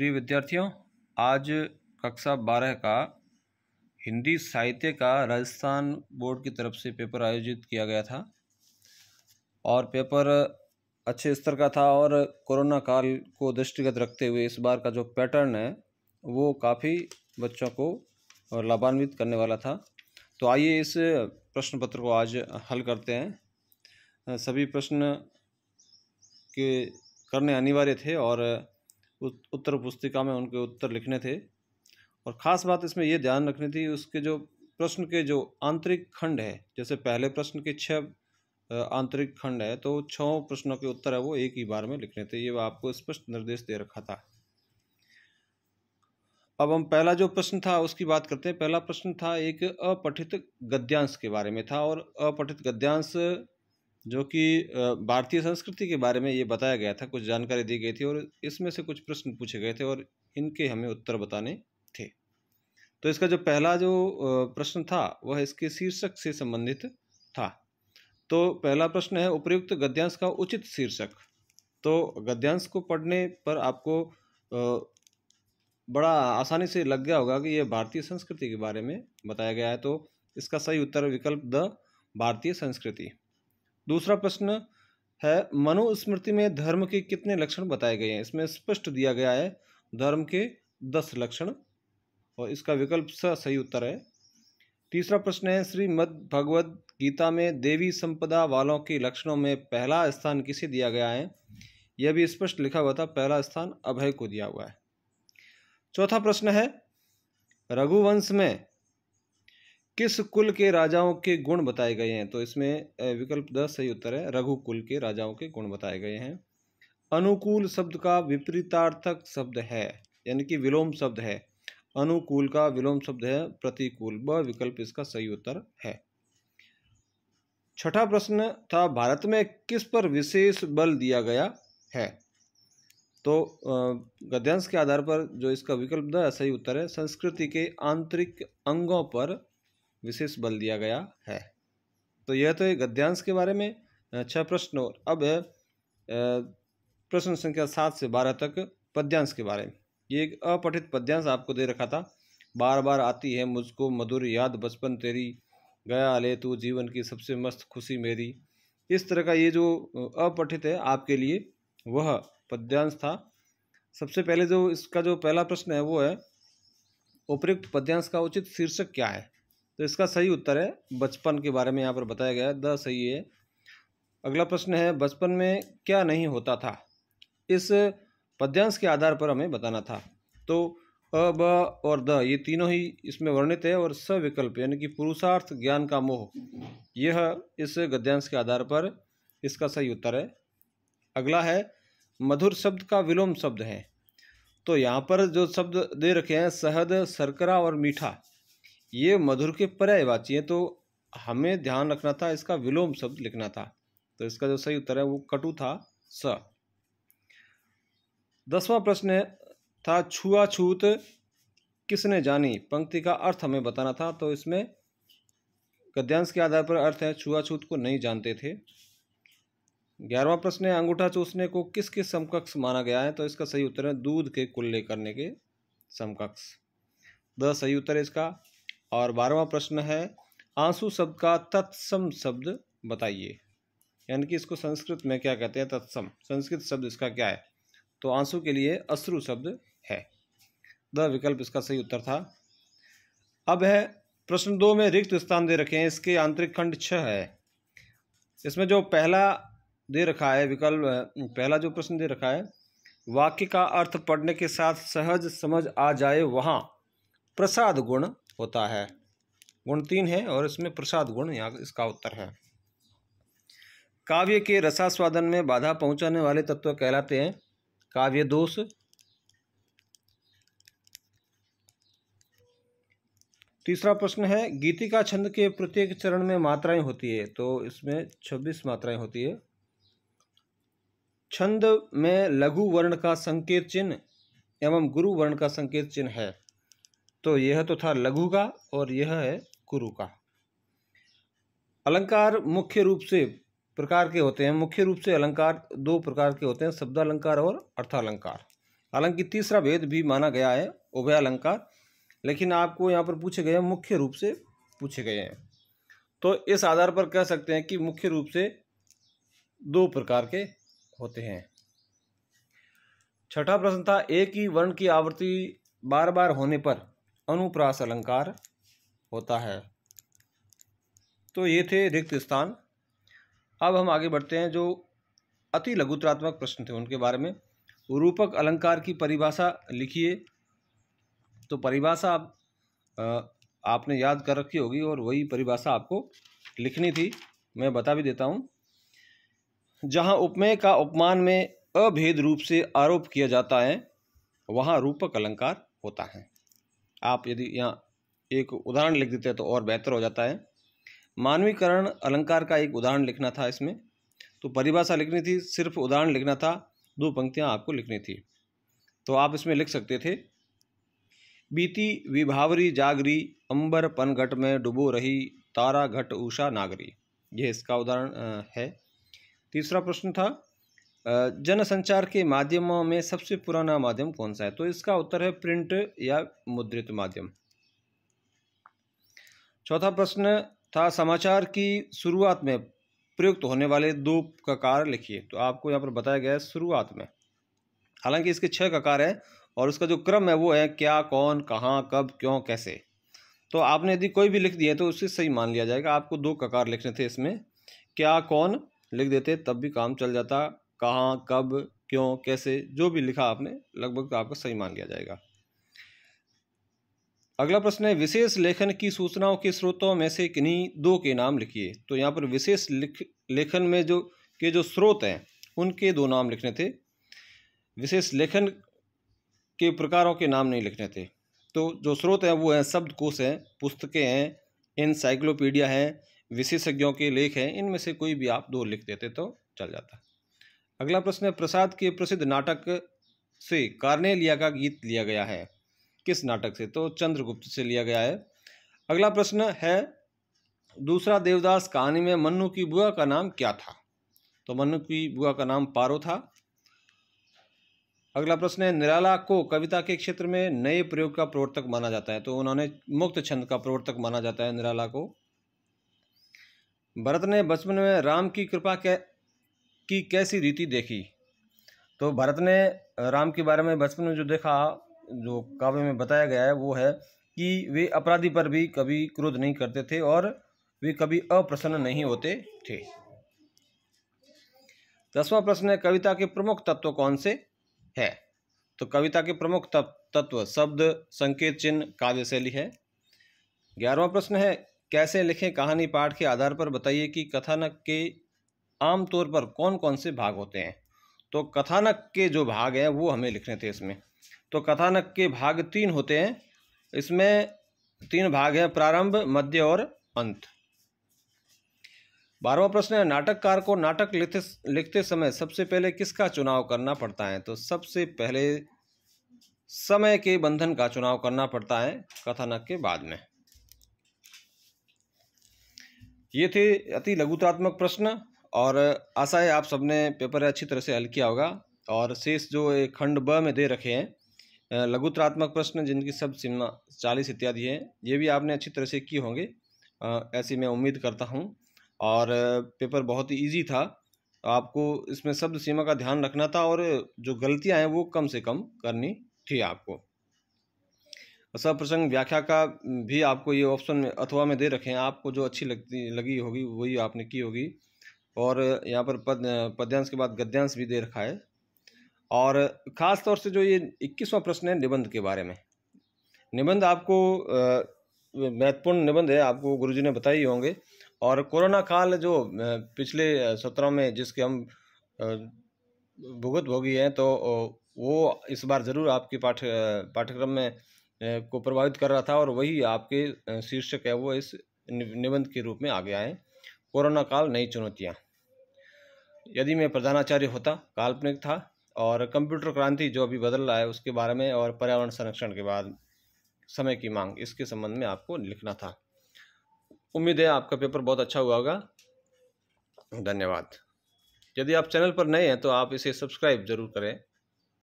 प्रिय विद्यार्थियों आज कक्षा बारह का हिंदी साहित्य का राजस्थान बोर्ड की तरफ से पेपर आयोजित किया गया था और पेपर अच्छे स्तर का था और कोरोना काल को दृष्टिगत रखते हुए इस बार का जो पैटर्न है वो काफ़ी बच्चों को लाभान्वित करने वाला था तो आइए इस प्रश्न पत्र को आज हल करते हैं सभी प्रश्न के करने अनिवार्य थे और उत्तर पुस्तिका में उनके उत्तर लिखने थे और ख़ास बात इसमें यह ध्यान रखनी थी उसके जो प्रश्न के जो आंतरिक खंड है जैसे पहले प्रश्न के छः आंतरिक खंड है तो छः प्रश्नों के उत्तर है वो एक ही बार में लिखने थे ये आपको स्पष्ट निर्देश दे रखा था अब हम पहला जो प्रश्न था उसकी बात करते हैं पहला प्रश्न था एक अपठित गद्यांश के बारे में था और अपठित गद्यांश जो कि भारतीय संस्कृति के बारे में ये बताया गया था कुछ जानकारी दी गई थी और इसमें से कुछ प्रश्न पूछे गए थे और इनके हमें उत्तर बताने थे तो इसका जो पहला जो प्रश्न था वह इसके शीर्षक से संबंधित था तो पहला प्रश्न है उपयुक्त गद्यांश का उचित शीर्षक तो गद्यांश को पढ़ने पर आपको बड़ा आसानी से लग गया होगा कि यह भारतीय संस्कृति के बारे में बताया गया है तो इसका सही उत्तर विकल्प द भारतीय संस्कृति दूसरा प्रश्न है मनुस्मृति में धर्म के कितने लक्षण बताए गए हैं इसमें स्पष्ट दिया गया है धर्म के दस लक्षण और इसका विकल्प सही उत्तर है तीसरा प्रश्न है श्रीमद भगवद गीता में देवी संपदा वालों के लक्षणों में पहला स्थान किसे दिया गया है यह भी स्पष्ट लिखा हुआ था पहला स्थान अभय को दिया हुआ है चौथा प्रश्न है रघुवंश में किस कुल के राजाओं के गुण बताए गए हैं तो इसमें विकल्प द सही उत्तर है रघु कुल के राजाओं के गुण बताए गए हैं अनुकूल शब्द का विपरीतार्थक शब्द है यानी कि विलोम शब्द है अनुकूल का विलोम शब्द है प्रतिकूल ब विकल्प इसका सही उत्तर है छठा प्रश्न था भारत में किस पर विशेष बल दिया गया है तो गद्यांश के आधार पर जो इसका विकल्प द सही उत्तर है संस्कृति के आंतरिक अंगों पर विशेष बल दिया गया है तो यह तो गद्यांश के बारे में छह प्रश्न और अब प्रश्न संख्या सात से बारह तक पद्यांश के बारे में ये एक अपठित पद्यांश आपको दे रखा था बार बार आती है मुझको मधुर याद बचपन तेरी गया ले तू जीवन की सबसे मस्त खुशी मेरी इस तरह का ये जो अपठित है आपके लिए वह पद्यांश था सबसे पहले जो इसका जो पहला प्रश्न है वो है उपयुक्त पद्यांश का उचित शीर्षक क्या है तो इसका सही उत्तर है बचपन के बारे में यहाँ पर बताया गया द सही है अगला प्रश्न है बचपन में क्या नहीं होता था इस पद्यांश के आधार पर हमें बताना था तो अ ब और द ये तीनों ही इसमें वर्णित है और सविकल्प यानी कि पुरुषार्थ ज्ञान का मोह यह इस गद्यांश के आधार पर इसका सही उत्तर है अगला है मधुर शब्द का विलोम शब्द है तो यहाँ पर जो शब्द दे रखे हैं शहद शर्करा और मीठा ये मधुर के पर्यायवाची हैं तो हमें ध्यान रखना था इसका विलोम शब्द लिखना था तो इसका जो सही उत्तर है वो कटु था स दसवां प्रश्न था छुआछूत किसने जानी पंक्ति का अर्थ हमें बताना था तो इसमें गद्यांश के आधार पर अर्थ है छुआछूत को नहीं जानते थे ग्यारहवा प्रश्न है अंगूठा चूसने को किस किस समकक्ष माना गया है तो इसका सही उत्तर है दूध के कुल्ले करने के समकक्ष द सही उत्तर है इसका और बारहवा प्रश्न है आंसू शब्द का तत्सम शब्द बताइए यानी कि इसको संस्कृत में क्या कहते हैं तत्सम संस्कृत शब्द इसका क्या है तो आंसू के लिए अश्रु शब्द है द विकल्प इसका सही उत्तर था अब है प्रश्न दो में रिक्त स्थान दे रखे हैं इसके आंतरिक खंड छः है इसमें जो पहला दे रखा है विकल्प पहला जो प्रश्न दे रखा है वाक्य का अर्थ पढ़ने के साथ सहज समझ आ जाए वहाँ प्रसाद गुण होता है गुण तीन है और इसमें प्रसाद गुण यहाँ इसका उत्तर है काव्य के रसास्वादन में बाधा पहुंचाने वाले तत्व कहलाते हैं काव्य दोष तीसरा प्रश्न है गीतिका छंद के प्रत्येक चरण में मात्राएं होती है तो इसमें छब्बीस मात्राएं होती है छंद में लघु वर्ण का संकेत चिन्ह एवं गुरु वर्ण का संकेत चिन्ह है तो यह तो था लघु का और यह है कुरु का अलंकार मुख्य रूप से प्रकार के होते हैं मुख्य रूप से अलंकार दो प्रकार के होते हैं शब्द अलंकार और अर्थालंकार हालांकि तीसरा भेद भी माना गया है उभय अलंकार लेकिन आपको यहाँ पर पूछे गए मुख्य रूप से पूछे गए हैं तो इस आधार पर कह सकते हैं कि मुख्य रूप से दो प्रकार के होते हैं छठा प्रश्न था एक ही वर्ण की आवृत्ति बार बार होने पर अनुप्रास अलंकार होता है तो ये थे रिक्त स्थान अब हम आगे बढ़ते हैं जो अति लघुत्रात्मक प्रश्न थे उनके बारे में रूपक अलंकार की परिभाषा लिखिए तो परिभाषा आप आपने याद कर रखी होगी और वही परिभाषा आपको लिखनी थी मैं बता भी देता हूँ जहाँ उपमेय का उपमान में अभेद रूप से आरोप किया जाता है वहाँ रूपक अलंकार होता है आप यदि यहाँ एक उदाहरण लिख देते हैं तो और बेहतर हो जाता है मानवीकरण अलंकार का एक उदाहरण लिखना था इसमें तो परिभाषा लिखनी थी सिर्फ उदाहरण लिखना था दो पंक्तियाँ आपको लिखनी थी तो आप इसमें लिख सकते थे बीती विभावरी जागरी अंबर पनघट में डुबो रही तारा घट उषा नागरी यह इसका उदाहरण है तीसरा प्रश्न था जनसंचार के माध्यमों में सबसे पुराना माध्यम कौन सा है तो इसका उत्तर है प्रिंट या मुद्रित माध्यम चौथा प्रश्न था समाचार की शुरुआत में प्रयुक्त होने वाले दो ककार लिखिए तो आपको यहाँ पर बताया गया है शुरुआत में हालांकि इसके छः ककार हैं और उसका जो क्रम है वो है क्या कौन कहाँ कब क्यों कैसे तो आपने यदि कोई भी लिख दिया तो उसे सही मान लिया जाएगा आपको दो ककार लिखने थे इसमें क्या कौन लिख देते तब भी काम चल जाता कहाँ कब क्यों कैसे जो भी लिखा आपने लगभग तो आपका सही मान लिया जाएगा अगला प्रश्न है विशेष लेखन की सूचनाओं के स्रोतों में से किन्हीं दो के नाम लिखिए तो यहाँ पर विशेष लेखन में जो के जो स्रोत हैं उनके दो नाम लिखने थे विशेष लेखन के प्रकारों के नाम नहीं लिखने थे तो जो स्रोत हैं वो हैं शब्दकोश हैं पुस्तकें हैं इनसाइक्लोपीडिया हैं विशेषज्ञों के लेख हैं इनमें से कोई भी आप दो लिख देते तो चल जाता अगला प्रश्न है प्रसाद के प्रसिद्ध नाटक से कार्नेलिया का गीत लिया गया है किस नाटक से तो चंद्रगुप्त से लिया गया है अगला प्रश्न है दूसरा देवदास कहानी में मनु की बुआ का नाम क्या था तो मनु की बुआ का नाम पारो था अगला प्रश्न है निराला को कविता के क्षेत्र में नए प्रयोग का प्रवर्तक माना जाता है तो उन्होंने मुक्त छंद का प्रवर्तक माना जाता है निराला को भरत ने बचपन में राम की कृपा के की कैसी रीति देखी तो भरत ने राम के बारे में बचपन में जो देखा जो काव्य में बताया गया है वो है कि वे अपराधी पर भी कभी क्रोध नहीं करते थे और वे कभी अप्रसन्न नहीं होते थे दसवां प्रश्न है कविता के प्रमुख तत्व कौन से है तो कविता के प्रमुख तत्व शब्द संकेत चिन्ह काव्य शैली है ग्यारहवा प्रश्न है कैसे लिखें कहानी पाठ के आधार पर बताइए कि कथानक के आमतौर पर कौन कौन से भाग होते हैं तो कथानक के जो भाग हैं वो हमें लिखने थे इसमें तो कथानक के भाग तीन होते हैं इसमें तीन भाग हैं प्रारंभ मध्य और अंत बारहवा प्रश्न है नाटककार को नाटक लिखते लिखते समय सबसे पहले किसका चुनाव करना पड़ता है तो सबसे पहले समय के बंधन का चुनाव करना पड़ता है कथानक के बाद में ये थे अति लघुतात्मक प्रश्न और आशा है आप सबने पेपर अच्छी तरह से हल किया होगा और शेष जो खंड ब में दे रखे हैं लघुतरात्मक प्रश्न जिनकी सब सीमा चालीस इत्यादि है ये भी आपने अच्छी तरह से किए होंगे ऐसी मैं उम्मीद करता हूँ और पेपर बहुत ही ईजी था आपको इसमें शब्द सीमा का ध्यान रखना था और जो गलतियाँ हैं वो कम से कम करनी थी आपको सब प्रसंग व्याख्या का भी आपको ये ऑप्शन में अथवा में दे रखे हैं आपको जो अच्छी लगती लगी होगी वही आपने की होगी और यहाँ पर पद पद्यांश के बाद गद्यांश भी दे रखा है और ख़ास तौर से जो ये इक्कीसवां प्रश्न है निबंध के बारे में निबंध आपको महत्वपूर्ण निबंध है आपको गुरुजी ने बताई होंगे और कोरोना काल जो पिछले सत्रह में जिसके हम भुगत भोगी हैं तो वो इस बार ज़रूर आपके पाठ पाठ्यक्रम में को प्रभावित कर रहा था और वही आपके शीर्षक है वो इस निबंध के रूप में आ गया है कोरोना काल नई चुनौतियाँ यदि मैं प्रधानाचार्य होता काल्पनिक था और कंप्यूटर क्रांति जो अभी बदल रहा है उसके बारे में और पर्यावरण संरक्षण के बाद समय की मांग इसके संबंध में आपको लिखना था उम्मीद है आपका पेपर बहुत अच्छा हुआ होगा धन्यवाद यदि आप चैनल पर नए हैं तो आप इसे सब्सक्राइब जरूर करें